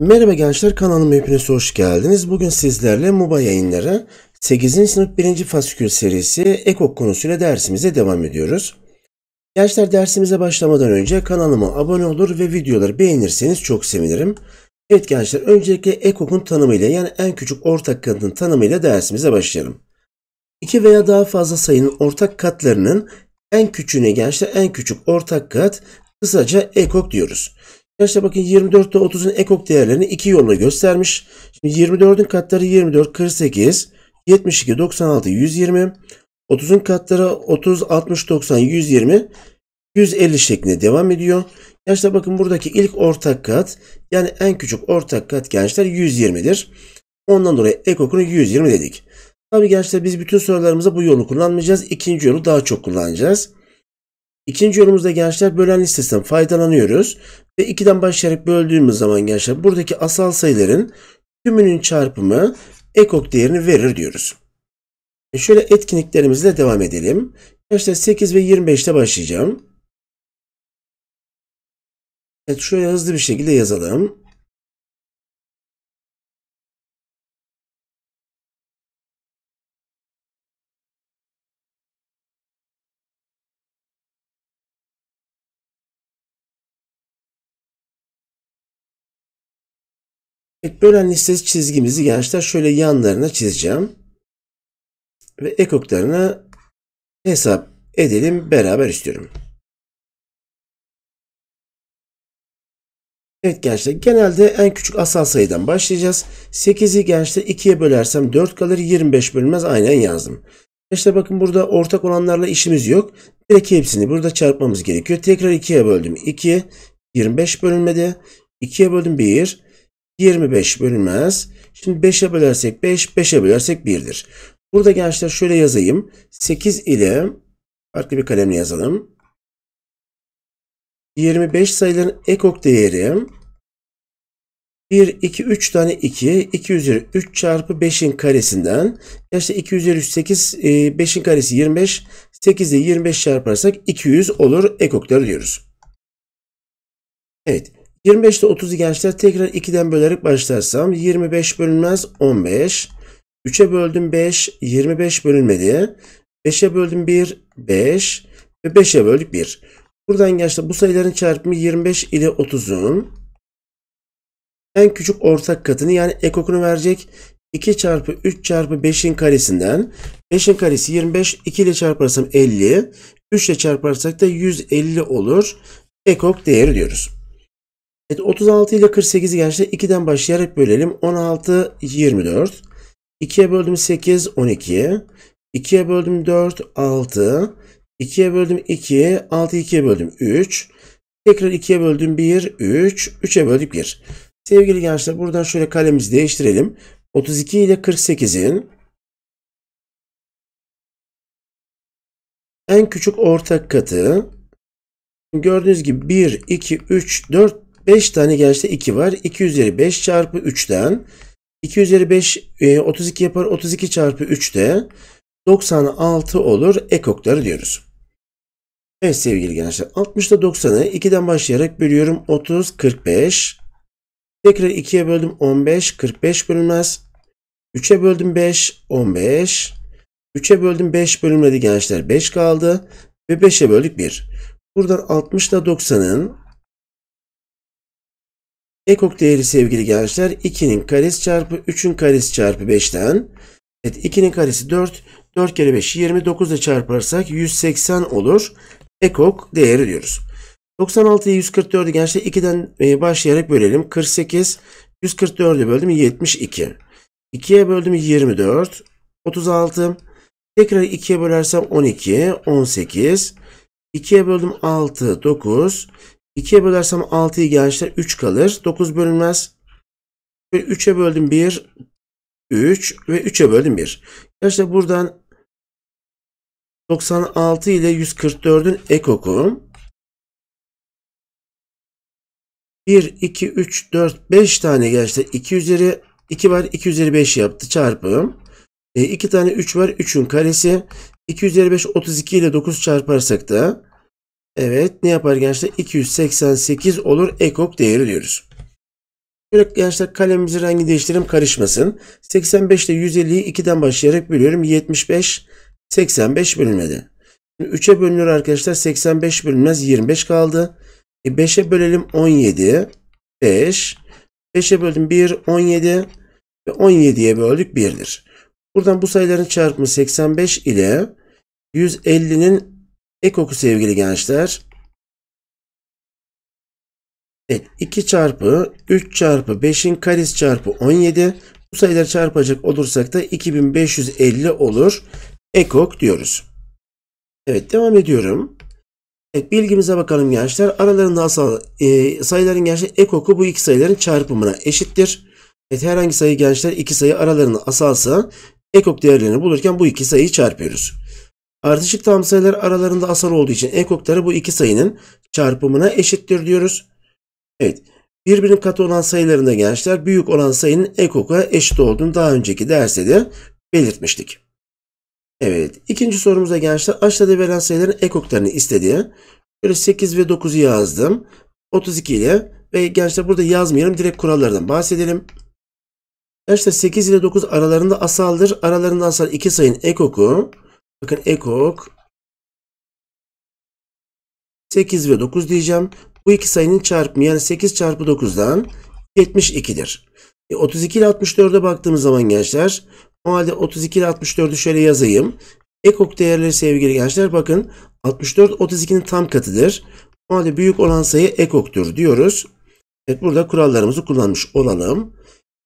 Merhaba gençler kanalıma hepiniz hoş geldiniz. Bugün sizlerle Muba yayınları 8. sınıf 1. fasikül serisi ekok konusuyla dersimize devam ediyoruz. Gençler dersimize başlamadan önce kanalıma abone olur ve videoları beğenirseniz çok sevinirim. Evet gençler öncelikle ekokun tanımıyla yani en küçük ortak kanıtın tanımıyla dersimize başlayalım. İki veya daha fazla sayının ortak katlarının en küçüğüne gençler en küçük ortak kat kısaca ekok diyoruz. Gençler bakın 24 ile 30'un ekok değerlerini iki yolla göstermiş. Şimdi 24'ün katları 24, 48, 72, 96, 120. 30'un katları 30, 60, 90, 120, 150 şeklinde devam ediyor. Gençler bakın buradaki ilk ortak kat yani en küçük ortak kat gençler 120'dir. Ondan dolayı ekokunu 120 dedik. Tabii gençler biz bütün sorularımızda bu yolu kullanmayacağız. İkinci yolu daha çok kullanacağız. İkinci yolumuzda gençler bölen listesinden faydalanıyoruz. Ve 2'den başlayarak böldüğümüz zaman gençler buradaki asal sayıların tümünün çarpımı ekok değerini verir diyoruz. E şöyle etkinliklerimizle devam edelim. Gençler 8 ve 25'te başlayacağım. Evet şöyle hızlı bir şekilde yazalım. Ekbölen listesi çizgimizi gençler şöyle yanlarına çizeceğim. Ve ekoklarını hesap edelim beraber istiyorum. Evet gençler genelde en küçük asal sayıdan başlayacağız. 8'i gençler 2'ye bölersem 4 kalır 25 bölünmez aynen yazdım. Gençler bakın burada ortak olanlarla işimiz yok. Direkt hepsini burada çarpmamız gerekiyor. Tekrar 2'ye böldüm 2. 25 bölünmedi. 2'ye böldüm 1. 25 bölünmez. Şimdi 5'e bölersek 5, 5'e bölersek 1'dir. Burada gençler şöyle yazayım. 8 ile farklı bir kalemle yazalım. 25 sayıların ekok değeri 1, 2, 3 tane 2, 2 üzeri 3 çarpı 5'in karesinden. Gençler 2 üzeri 3, 8, 5'in karesi 25, 8 ile 25 çarparsak 200 olur ekokları diyoruz. Evet, 25 ile 30'u gençler tekrar 2'den bölerek başlarsam 25 bölünmez 15. 3'e böldüm 5, 25 bölünmedi. 5'e böldüm 1, 5 ve 5'e böldük 1. Buradan gençler bu sayıların çarpımı 25 ile 30'un en küçük ortak katını yani ekokunu verecek. 2 çarpı 3 çarpı 5'in karesinden 5'in karesi 25 2 ile çarparsam 50 3 ile çarparsak da 150 olur. Ekok değeri diyoruz. Evet, 36 ile 48 gençler 2'den başlayarak bölelim. 16, 24. 2'ye böldüm 8, 12. 2'ye böldüm 4, 6. 2'ye böldüm 2, 6 2'ye böldüm 3. Tekrar 2'ye böldüm 1, 3. 3'e böldük 1. Sevgili gençler buradan şöyle kalemizi değiştirelim. 32 ile 48'in en küçük ortak katı gördüğünüz gibi 1, 2, 3, 4 5 tane gençte 2 var. 2 üzeri 5 çarpı 3'ten 2 üzeri 5 32 e, yapar. 32 çarpı 3 de 96 olur. Ekokları diyoruz. Evet sevgili gençler 60'da 90'ı 2'den başlayarak bölüyorum 30 45. Tekrar 2'ye böldüm 15 45 bölünmez. 3'e böldüm 5 15. 3'e böldüm 5 bölünmedi gençler 5 kaldı ve 5'e böldük 1. Buradan 60 90'ın Ekok değeri sevgili gençler 2'nin karesi çarpı 3'ün karesi çarpı 5'ten. Evet 2'nin karesi 4. 4 kere 5 29 ile çarparsak 180 olur. Ekok değeri diyoruz. 96'yı 144'ü gençler 2'den e, başlayarak bölelim. 48 144'ü böldüm 72. 2'ye böldüm 24. 36. Tekrar 2'ye bölersem 12. 18. 2'ye böldüm 6. 9. 2'ye bölersem 6'yı gençler 3 kalır. 9 bölünmez. 3'e böldüm 1. 3 ve 3'e böldüm 1. Gençler buradan 96 ile 144'ün ekoku. 1, 2, 3, 4, 5 tane gençler 2 üzeri 2 var 2 üzeri 5 yaptı çarpım. 2 e, tane 3 var 3'ün karesi. 2 üzeri 5 32 ile 9 çarparsak da Evet ne yapar gençler? 288 olur ekok değeri diyoruz. Şöyle gençler kalemimizi rengi değiştirelim karışmasın. 85 ile 150'yi 2'den başlayarak bölüyorum. 75, 85 bölünmedi. 3'e bölünür arkadaşlar. 85 bölünmez. 25 kaldı. E 5'e bölelim 17. 5. 5'e böldüm 1. 17. Ve 17'ye böldük 1'dir. Buradan bu sayıların çarpımı 85 ile 150'nin Ekoku sevgili gençler. Evet 2 çarpı 3 çarpı 5'in karesi çarpı 17. Bu sayıları çarpacak olursak da 2550 olur. Ekok diyoruz. Evet devam ediyorum. Evet, bilgimize bakalım gençler. Aralarında asal e, sayıların gençler ekoku bu iki sayıların çarpımına eşittir. Evet, herhangi sayı gençler iki sayı aralarında asalsa ekok değerlerini bulurken bu iki sayıyı çarpıyoruz. Ardışık tam sayılar aralarında asal olduğu için ekokları bu iki sayının çarpımına eşittir diyoruz. Evet. Birbirinin katı olan sayılarında gençler büyük olan sayının ekoka eşit olduğunu daha önceki derste de belirtmiştik. Evet. ikinci sorumuza gençler aşağıda verilen sayıların ekoklarını istediği. Böyle 8 ve 9'u yazdım. 32 ile ve gençler burada yazmayalım. Direkt kurallardan bahsedelim. Gençler 8 ile 9 aralarında asaldır. Aralarında asal iki sayının ekoku Bakın ekok 8 ve 9 diyeceğim. Bu iki sayının çarpımı yani 8 çarpı 9'dan 72'dir. E 32 ile 64'e baktığımız zaman gençler o halde 32 ile 64'ü şöyle yazayım. Ekok değerleri sevgili gençler bakın 64 32'nin tam katıdır. O halde büyük olan sayı ekoktur diyoruz. Evet burada kurallarımızı kullanmış olalım.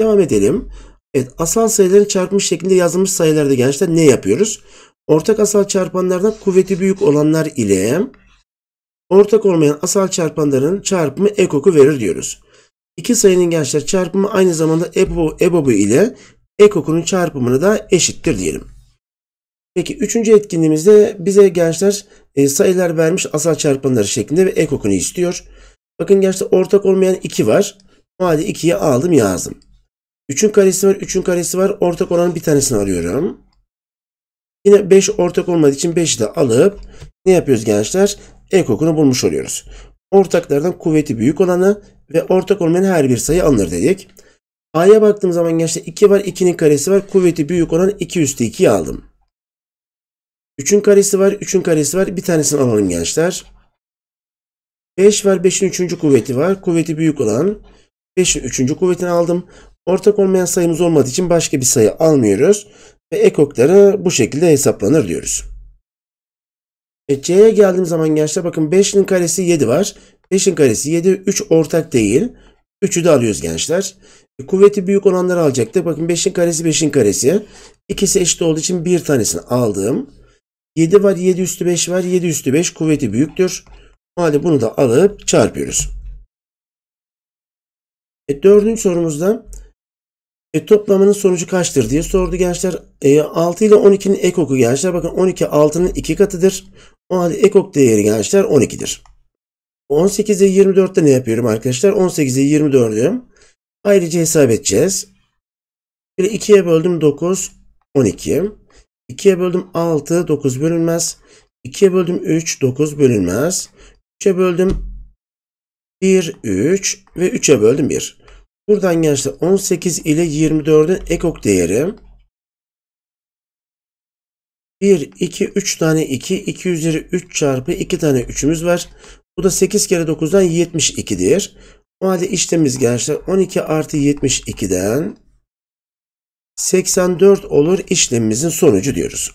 Devam edelim. Evet asal sayıların çarpımı şeklinde yazılmış sayılarda gençler ne yapıyoruz? Ortak asal çarpanlardan kuvveti büyük olanlar ile ortak olmayan asal çarpanların çarpımı ekoku verir diyoruz. İki sayının gençler çarpımı aynı zamanda ebobu, ebobu ile ekokunun çarpımını da eşittir diyelim. Peki üçüncü etkinliğimizde bize gençler e, sayılar vermiş asal çarpanları şeklinde ve ekokunu istiyor. Bakın gençler ortak olmayan 2 var. O halde 2'yi aldım yazdım. 3'ün karesi var, 3'ün karesi var. Ortak olanın bir tanesini alıyorum. Yine 5 ortak olmadığı için 5'i de alıp ne yapıyoruz gençler? Ekokunu bulmuş oluyoruz. Ortaklardan kuvveti büyük olanı ve ortak olmayan her bir sayı alınır dedik. A'ya baktığım zaman gençler 2 var 2'nin karesi var. Kuvveti büyük olan 2 üstü 2'yi aldım. 3'ün karesi var 3'ün karesi var. Bir tanesini alalım gençler. 5 var 5'in 3. kuvveti var. Kuvveti büyük olan 5'in 3. kuvvetini aldım. Ortak olmayan sayımız olmadığı için başka bir sayı almıyoruz ve ekokları bu şekilde hesaplanır diyoruz. E, C'ye geldiğim zaman gençler bakın 5'in karesi 7 var. 5'in karesi 7, 3 ortak değil. 3'ü de alıyoruz gençler. E, kuvveti büyük olanları alacaktık. Bakın 5'in karesi 5'in karesi. İkisi eşit olduğu için bir tanesini aldım. 7 var 7 üstü 5 var. 7 üstü 5 kuvveti büyüktür. O halde bunu da alıp çarpıyoruz. E, dördüncü sorumuzda e toplamının sonucu kaçtır diye sordu gençler. E, 6 ile 12'nin ekoku gençler. Bakın 12 6'nın 2 katıdır. O halde ekok değeri gençler 12'dir. 18 ile 24'te ne yapıyorum arkadaşlar? 18 ile 24'ü ayrıca hesap edeceğiz. 2'ye böldüm 9, 12. 2'ye böldüm 6, 9 bölünmez. 2'ye böldüm 3, 9 bölünmez. 3'e böldüm 1, 3 ve 3'e böldüm 1. Buradan gençler 18 ile 24'ün ekok değeri 1, 2, 3 tane 2, 2 üzeri 3 çarpı 2 tane 3'ümüz var. Bu da 8 kere 9'dan 72'dir. O halde işlemimiz gençler 12 artı 72'den 84 olur işlemimizin sonucu diyoruz.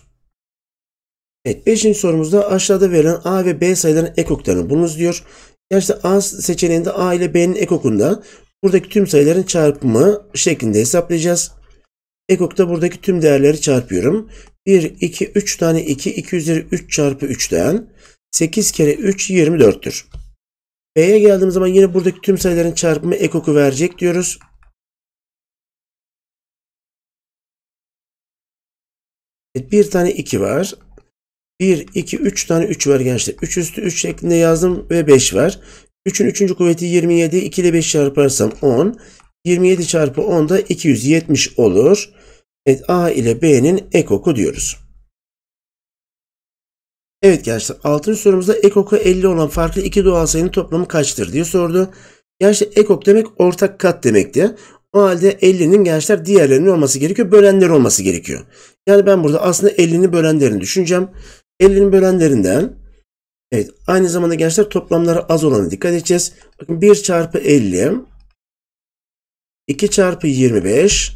Evet 5. sorumuzda aşağıda verilen A ve B sayıların ekoklarını bulunuz diyor. Gençler A seçeneğinde A ile B'nin ekokunda Buradaki tüm sayıların çarpımı şeklinde hesaplayacağız. Ekok'ta buradaki tüm değerleri çarpıyorum. 1, 2, 3 tane 2, 2 üzeri 3 çarpı 3'ten 8 kere 3, 24'tür. B'ye geldiğimiz zaman yine buradaki tüm sayıların çarpımı ekoku verecek diyoruz. Evet, 1 tane 2 var. 1, 2, 3 tane 3 var gençler. 3 üstü 3 şeklinde yazdım ve 5 var. 3'ün 3. kuvveti 27. 2 ile 5 çarparsam 10. 27 çarpı 10 da 270 olur. Evet A ile B'nin ekoku diyoruz. Evet gençler 6. sorumuzda ekoku 50 olan farklı iki doğal sayının toplamı kaçtır diye sordu. Gençler ekok demek ortak kat demekti. O halde 50'nin gençler diğerlerinin olması gerekiyor. Bölenler olması gerekiyor. Yani ben burada aslında 50'nin bölenlerini düşüneceğim. 50'nin bölenlerinden Evet aynı zamanda gençler toplamları az olanı dikkat edeceğiz. Bakın 1 çarpı 50, 2 çarpı 25,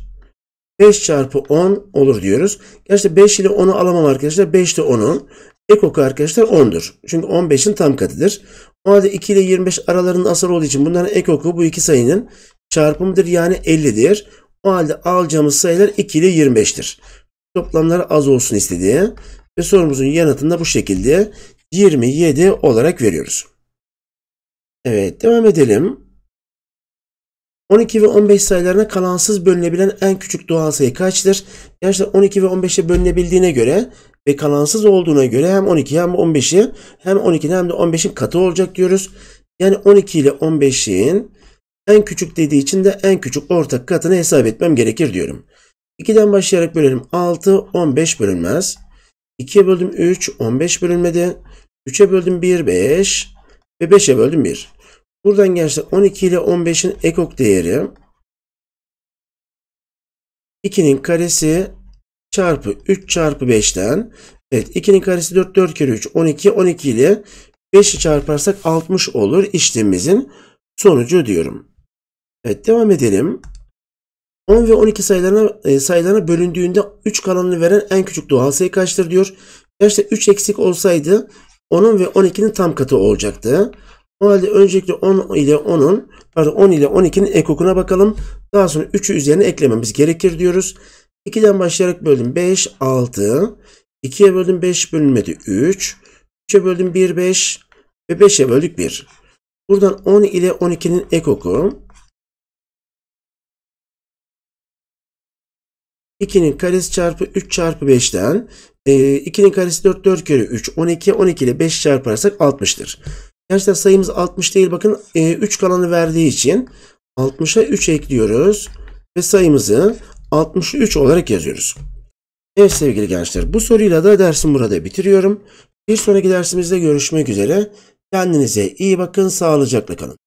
5 çarpı 10 olur diyoruz. Gerçi 5 ile 10'u alamam arkadaşlar. 5 ile 10'u. Ek oku arkadaşlar 10'dur. Çünkü 15'in tam katıdır. O halde 2 ile 25 aralarının asal olduğu için bunların ek oku bu iki sayının çarpımıdır. Yani 50'dir. O halde alacağımız sayılar 2 ile 25'tir. Toplamları az olsun istediği ve sorumuzun yanıtında bu şekilde 27 olarak veriyoruz. Evet devam edelim. 12 ve 15 sayılarına kalansız bölünebilen en küçük doğal sayı kaçtır? Gençler 12 ve 15'e bölünebildiğine göre ve kalansız olduğuna göre hem 12 hem 15'i hem 12'den hem de 15'in katı olacak diyoruz. Yani 12 ile 15'in en küçük dediği için de en küçük ortak katını hesap etmem gerekir diyorum. 2'den başlayarak bölelim. 6, 15 bölünmez. 2'ye böldüm 3, 15 bölünmedi. 3'e böldüm 1, 5 ve 5'e böldüm 1. Buradan gençler 12 ile 15'in ekok değeri 2'nin karesi çarpı 3 çarpı 5'ten evet 2'nin karesi 4 4 kere 3 12 12 ile 5'i çarparsak 60 olur işlemimizin sonucu diyorum. Evet devam edelim. 10 ve 12 sayılarına, e, sayılarına bölündüğünde 3 kalanını veren en küçük doğal sayı kaçtır diyor. Ya 3 eksik olsaydı 10'un ve 12'nin tam katı olacaktı. O halde öncelikle 10 ile 10'un pardon 10 ile 12'nin ekokuna bakalım. Daha sonra 3'ü üzerine eklememiz gerekir diyoruz. 2'den başlayarak böldüm 5, 6. 2'ye böldüm 5 bölünmedi 3. 3'e böldüm 1, 5 ve 5'e böldük 1. Buradan 10 ile 12'nin ekoku 2'nin karesi çarpı 3 çarpı 5'ten e, 2'nin karesi 4 4 kere 3 12 12 ile 5 çarparsak 60'tır. Gerçekten sayımız 60 değil bakın e, 3 kalanı verdiği için 60'a 3 ekliyoruz ve sayımızı 63 olarak yazıyoruz. Evet sevgili gençler bu soruyla da dersim burada bitiriyorum. Bir sonraki dersimizde görüşmek üzere. Kendinize iyi bakın sağlıcakla kalın.